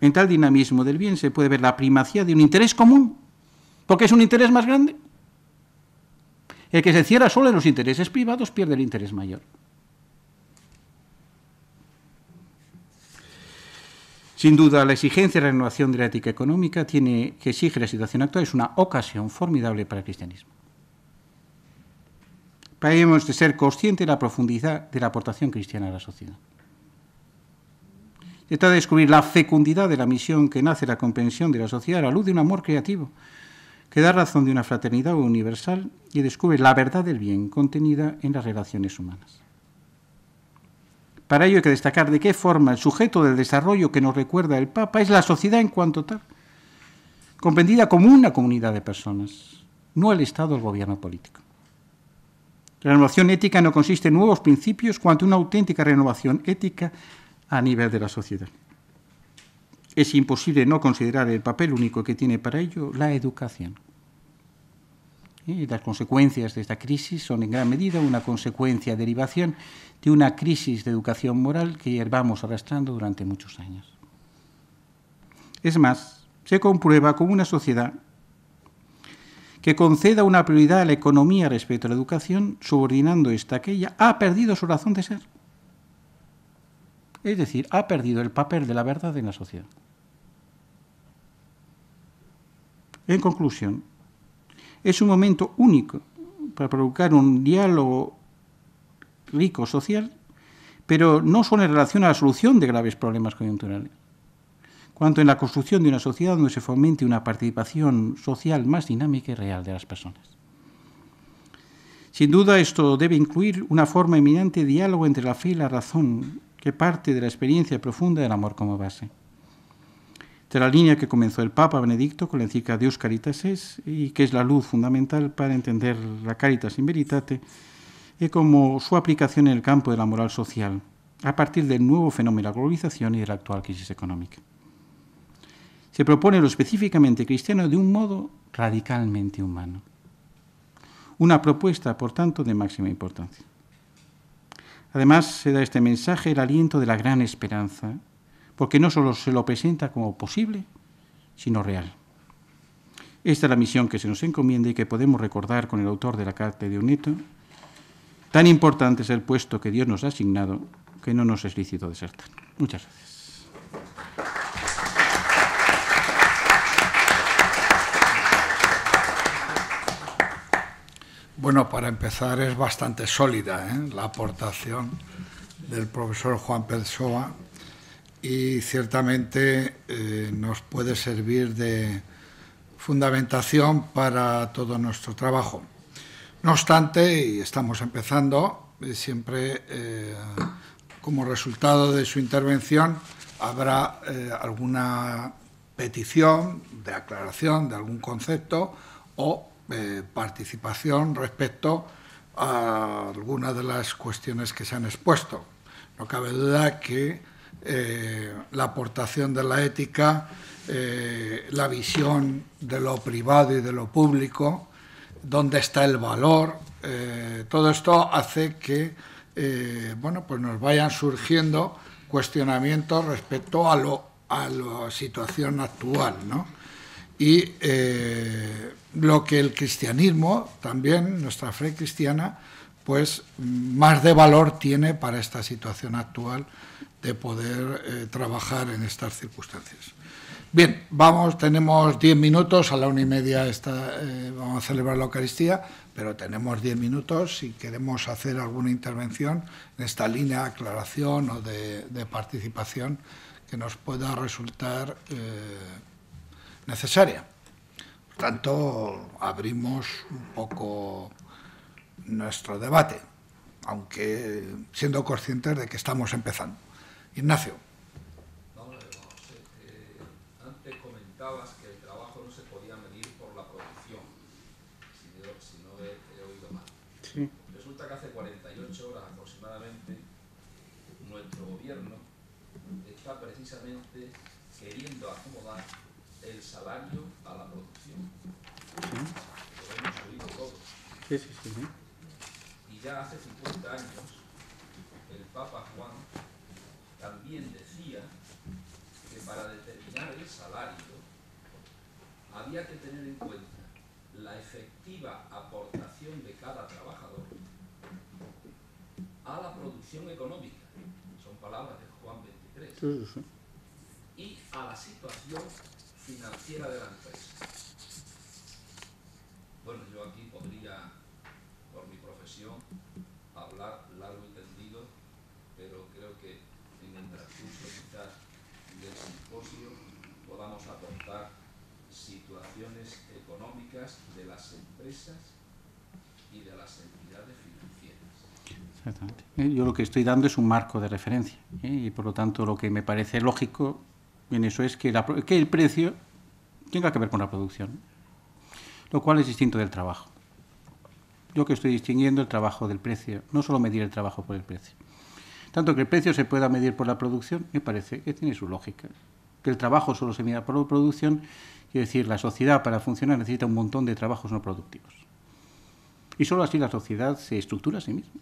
en tal dinamismo del bien se puede ver la primacía de un interés común, porque es un interés más grande. El que se cierra solo en los intereses privados pierde el interés mayor. Sin duda, la exigencia de la renovación de la ética económica tiene, que exige la situación actual es una ocasión formidable para el cristianismo. Para de ser conscientes de la profundidad de la aportación cristiana a la sociedad. Se trata de descubrir la fecundidad de la misión que nace la comprensión de la sociedad a la luz de un amor creativo, que da razón de una fraternidad universal y descubre la verdad del bien contenida en las relaciones humanas. Para ello hay que destacar de qué forma el sujeto del desarrollo que nos recuerda el Papa es la sociedad en cuanto tal, comprendida como una comunidad de personas, no el Estado o el gobierno político. La renovación ética no consiste en nuevos principios, cuanto una auténtica renovación ética a nivel de la sociedad. Es imposible no considerar el papel único que tiene para ello la educación. Y las consecuencias de esta crisis son en gran medida una consecuencia, derivación de una crisis de educación moral que vamos arrastrando durante muchos años. Es más, se comprueba como una sociedad que conceda una prioridad a la economía respecto a la educación, subordinando esta a aquella, ha perdido su razón de ser. Es decir, ha perdido el papel de la verdad en la sociedad. En conclusión, es un momento único para provocar un diálogo rico social, pero no solo en relación a la solución de graves problemas coyunturales, cuanto en la construcción de una sociedad donde se fomente una participación social más dinámica y real de las personas. Sin duda, esto debe incluir una forma eminente de diálogo entre la fe y la razón, que parte de la experiencia profunda del amor como base. de la línea que comenzó el Papa Benedicto con la encíclica Deus Caritas Es y que es la luz fundamental para entender la Caritas in Veritate y como su aplicación en el campo de la moral social, a partir del nuevo fenómeno de la globalización y de la actual crisis económica. Se propone lo específicamente cristiano de un modo radicalmente humano. Una propuesta, por tanto, de máxima importancia. Además, se da este mensaje el aliento de la gran esperanza, porque no solo se lo presenta como posible, sino real. Esta es la misión que se nos encomienda y que podemos recordar con el autor de la carta de Unito. Tan importante es el puesto que Dios nos ha asignado que no nos es lícito desertar. Muchas gracias. Bueno, para empezar es bastante sólida ¿eh? la aportación del profesor Juan Pessoa y ciertamente eh, nos puede servir de fundamentación para todo nuestro trabajo. No obstante, y estamos empezando, eh, siempre como resultado de su intervención habrá alguna petición de aclaración de algún concepto o eh, participación respecto a algunas de las cuestiones que se han expuesto. No cabe duda que eh, la aportación de la ética, eh, la visión de lo privado y de lo público, dónde está el valor, todo esto hace que bueno, pues nos vayan surgiendo cuestionamientos respecto a, a la situación actual. ¿no? y eh, lo que el cristianismo, también nuestra fe cristiana, pues más de valor tiene para esta situación actual de poder eh, trabajar en estas circunstancias. Bien, vamos, tenemos diez minutos, a la una y media eh, vamos a celebrar la Eucaristía, pero tenemos diez minutos si queremos hacer alguna intervención en esta línea de aclaración o de, participación que nos pueda resultar necesaria. Por tanto, abrimos un poco nuestro debate, aunque siendo conscientes de que estamos empezando. Ignacio. Eh, antes comentabas hace 50 años, el Papa Juan también decía que para determinar el salario había que tener en cuenta la efectiva aportación de cada trabajador a la producción económica, son palabras de Juan 23, y a la situación financiera de la empresa. Bueno, yo aquí podría, por mi profesión, hablar largo y tendido, pero creo que en el transcurso quizás del simposio podamos aportar situaciones económicas de las empresas y de las entidades financieras. Exactamente. Eh, yo lo que estoy dando es un marco de referencia ¿eh? y por lo tanto lo que me parece lógico en eso es que, la, que el precio tenga que ver con la producción, lo cual es distinto del trabajo yo que estoy distinguiendo el trabajo del precio, no solo medir el trabajo por el precio. Tanto que el precio se pueda medir por la producción, me parece que tiene su lógica. Que el trabajo solo se mida por la producción, y decir, la sociedad para funcionar necesita un montón de trabajos no productivos. Y solo así la sociedad se estructura a sí misma.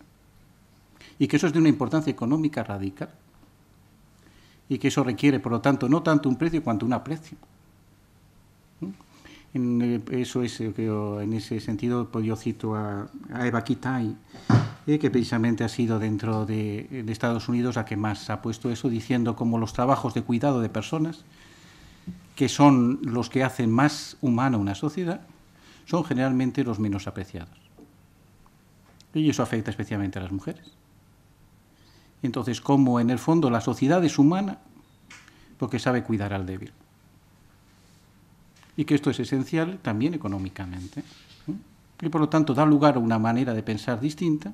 Y que eso es de una importancia económica radical. Y que eso requiere, por lo tanto, no tanto un precio cuanto un aprecio. En, eh, eso es, eh, en ese sentido, pues, yo cito a, Eva Kitay, eh, que precisamente ha sido dentro de, Estados Unidos la que más ha puesto eso, diciendo cómo los trabajos de cuidado de personas, que son los que hacen más humana una sociedad, son generalmente los menos apreciados. Y eso afecta especialmente a las mujeres. Entonces, como en el fondo la sociedad es humana, porque sabe cuidar al débil y que esto es esencial también económicamente. Y por lo tanto da lugar a una manera de pensar distinta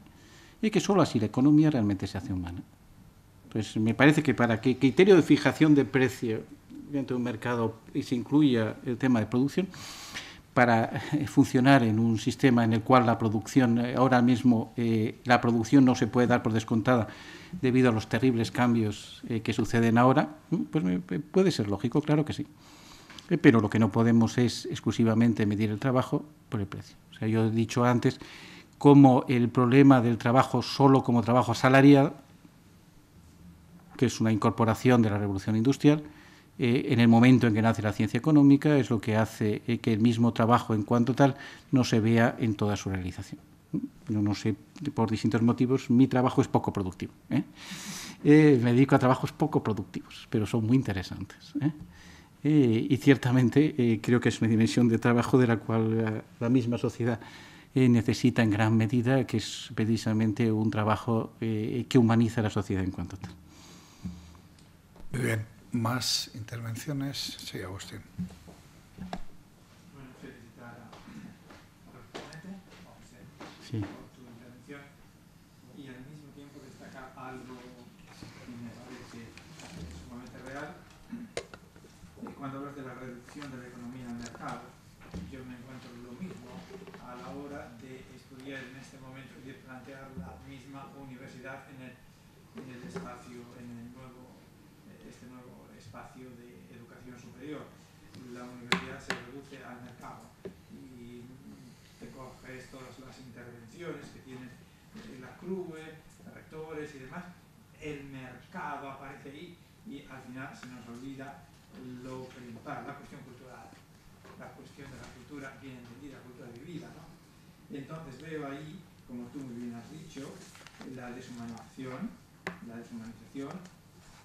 y que solo así la economía realmente se hace humana. Pues me parece que para que criterio de fijación de precio dentro de un mercado y se incluya el tema de producción, para eh, funcionar en un sistema en el cual la producción, eh, ahora mismo eh, la producción no se puede dar por descontada debido a los terribles cambios que suceden ahora, pues puede ser lógico, claro que sí. Eh, pero lo que no podemos es exclusivamente medir el trabajo por el precio. O sea, yo he dicho antes cómo el problema del trabajo solo como trabajo asalariado, que es una incorporación de la revolución industrial, eh, en el momento en que nace la ciencia económica, es lo que hace eh, que el mismo trabajo en cuanto tal no se vea en toda su realización. no sé, por distintos motivos, mi trabajo es poco productivo. me dedico a trabajos poco productivos, pero son muy interesantes. Eh, y ciertamente eh, creo que es una dimensión de trabajo de la cual eh, la, misma sociedad necesita en gran medida, que es precisamente un trabajo que humaniza la sociedad en cuanto tal. Muy bien, más intervenciones. Sí, Agustín. Sí. cuando hablas de la reducción de la economía al mercado, yo me encuentro lo mismo a la hora de estudiar en este momento y de plantear la misma universidad en el, espacio, en el nuevo, eh, este nuevo espacio de educación superior. La universidad se reduce al mercado y te coges todas las intervenciones que tienen eh, las CRUE, rectores y demás. El mercado aparece ahí y al final se nos olvida lo principal, la cuestión cultural, la cuestión de la cultura bien entendida, la cultura vivida. ¿no? entonces veo ahí, como tú muy bien has dicho, la deshumanización, la deshumanización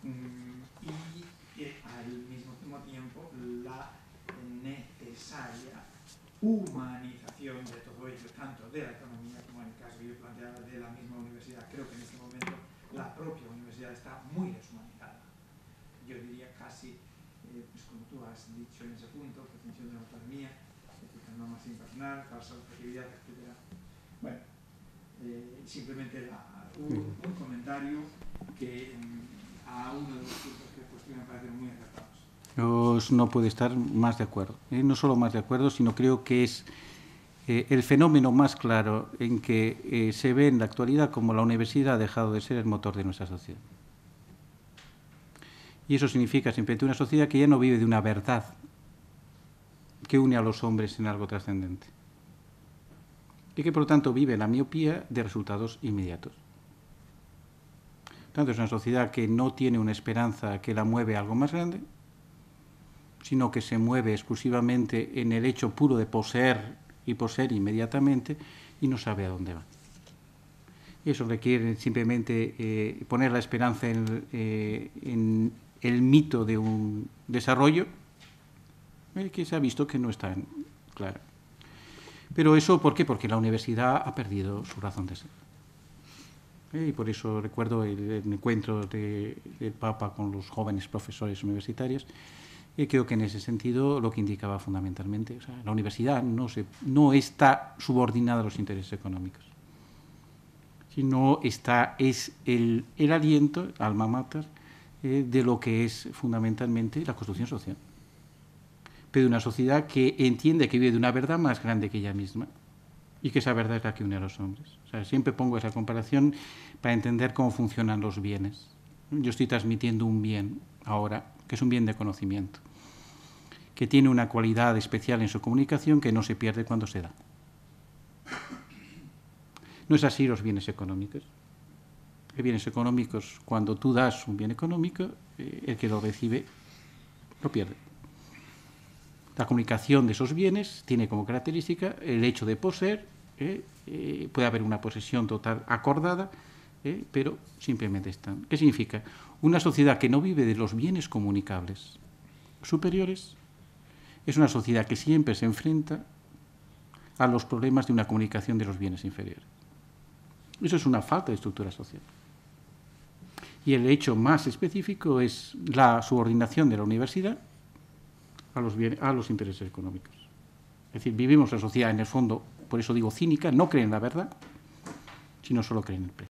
mm, y, eh, al mismo tiempo la necesaria humanización de todo ello, tanto de la economía como en el caso que yo planteaba de la misma universidad. Creo que en este momento la propia universidad está muy deshumanizada has dicho en ese punto, pretensión de la autonomía, norma sin impersonal, falsa objetividad, etc. Bueno, eh, simplemente un, comentario que mm, a uno de los puntos que puesto me muy acertados. Os no puede estar más de acuerdo. Eh, no solo más de acuerdo, sino creo que es eh, el fenómeno más claro en que se ve en la actualidad como la universidad ha dejado de ser el motor de nuestra sociedad. Y eso significa simplemente una sociedad que ya no vive de una verdad que une a los hombres en algo trascendente. Y que por lo tanto vive la miopía de resultados inmediatos. Tanto es una sociedad que no tiene una esperanza que la mueve a algo más grande, sino que se mueve exclusivamente en el hecho puro de poseer y poseer inmediatamente y no sabe a dónde va. Eso requiere simplemente eh, poner la esperanza en eh, el mito de un desarrollo, eh, que se ha visto que no está claro. Pero eso, ¿por qué? Porque la universidad ha perdido su razón de ser. Eh, y por eso recuerdo el, encuentro del Papa con los jóvenes profesores universitarios. Y creo que en ese sentido lo que indicaba fundamentalmente, o sea, la universidad no, se, no está subordinada a los intereses económicos, sino está, es el, el aliento, alma mater, eh, de lo que es fundamentalmente la construcción social. Pero de una sociedad que entiende que vive de una verdad más grande que ella misma y que esa verdad es la que une a los hombres. siempre pongo esa comparación para entender cómo funcionan los bienes. Yo estoy transmitiendo un bien ahora, que es un bien de conocimiento, que tiene una cualidad especial en su comunicación que no se pierde cuando se da. No es así los bienes económicos bienes económicos, cuando tú das un bien económico, eh, el que lo recibe lo pierde. La comunicación de esos bienes tiene como característica el hecho de poseer, eh, eh, puede haber una posesión total acordada, pero simplemente están. ¿Qué significa? Una sociedad que no vive de los bienes comunicables superiores es una sociedad que siempre se enfrenta a los problemas de una comunicación de los bienes inferiores. Eso es una falta de estructura social. Y el hecho más específico es la subordinación de la universidad a los, a los intereses económicos. Es decir, vivimos la sociedad, en el fondo, por eso digo cínica, no creen la verdad, sino solo creen el precio.